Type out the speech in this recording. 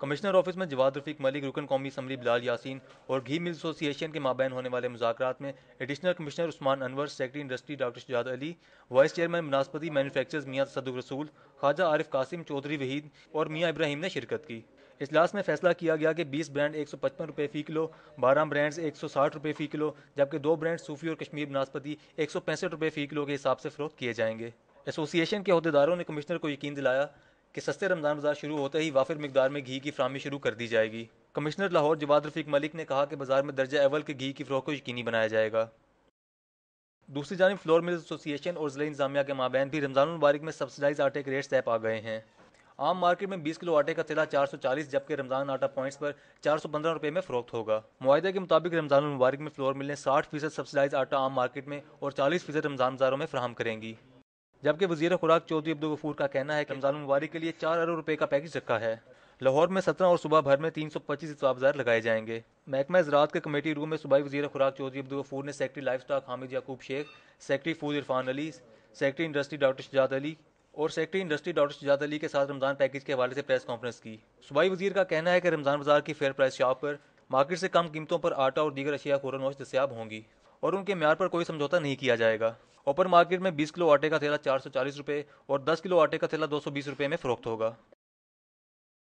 commissioner office में जवाद रफीक मलिक रुकन कौमी असम्बली बिलाल यासीन और घी मिल एसोसिएशन के माबैन होने वाले मुजात में additional commissioner Usman Anwar secretary industry doctor Shazad Ali vice chairman मुनासपति मैनुफैक्चर मियाँ सदुक रसूल ख्वाजा आरिफ कासिम चौधरी वहीद और मियाँ इब्राहिम ने शिरकत की इजलास में फैसला किया गया कि 20 ब्रांड एक सौ पचपन रुपये फ़ी किलो 12 ब्रांड्स एक सौ साठ रुपये फ़ी किलो जबकि दो ब्रांड सूफी और कश्मीर बनास्पति एक सौ पैंसठ रुपये फ़ी किलो के हिसाब से फ़रोख्त किए जाएंगे एसोसिएशन के अहदेदारों ने कमिश्नर को यकीन दिलाया कि सस्ते रमज़ान बाज़ार शुरू होते ही वाफिर मकदार में घी की फ्राहमी शुरू कर दी जाएगी कमिश्नर लाहौर जवाद रफीक मलिक ने कहा कि बाज़ार में दर्जा अवल के घी की फ़रोह को यकीनी बनाया जाएगा दूसरी जानब फ्लोर मिल्स एसोसिएशन और ज़िले इंजामिया के माबैन भी रमज़ान मुबारक में सब्सिडाइज आटे के रेट तय पा गए हैं आम मार्केट में 20 किलो आटे का तिला 440 जबकि रमज़ान आटा पॉइंट्स पर 415 रुपए में फरोख्त होगा मुआदे के मुताबिक रमज़ान मुबारक में फ्लोर मिलें 60 फीसद सब्सिडाइज आटा आम मार्केट में और 40 फीसद रमज़ान बाजारों में फ्राहम करेंगी जबकि वजीर खुराक चौधरी अब्दुल गफूर का कहना है कि रमजान मुबारक के लिए चार अरब रुपये का पैकेज रखा है लाहौर में सत्रह और सुबह भर में तीन सौ पच्चीस इतवाबजार लगाए जाएंगे महकमा ज़रात के कमेटी रूम में सूबाई वजी खुराक चौधरी अब्दुल गफूर ने secretary livestock Hamid Yaqub Sheikh secretary फूज Irfan Ali secretary industry doctor Shujaat Ali और secretary industry doctor Shujaat Ali के साथ रमजान पैकेज के हवाले से प्रेस कॉन्फ्रेंस की सूबाई वजीर का कहना है कि रमजान बाजार की फेयर प्राइस शॉप पर मार्केट से कम कीमतों पर आटा और दीगर अशिया खोरनोश दस्याब होंगी और उनके म्यार पर कोई समझौता नहीं किया जाएगा ओपन मार्केट में 20 किलो आटे का थैला चार सौ चालीस रुपये और 10 किलो आटे का थैला दो सौ बीस रुपये में फरोख्त होगा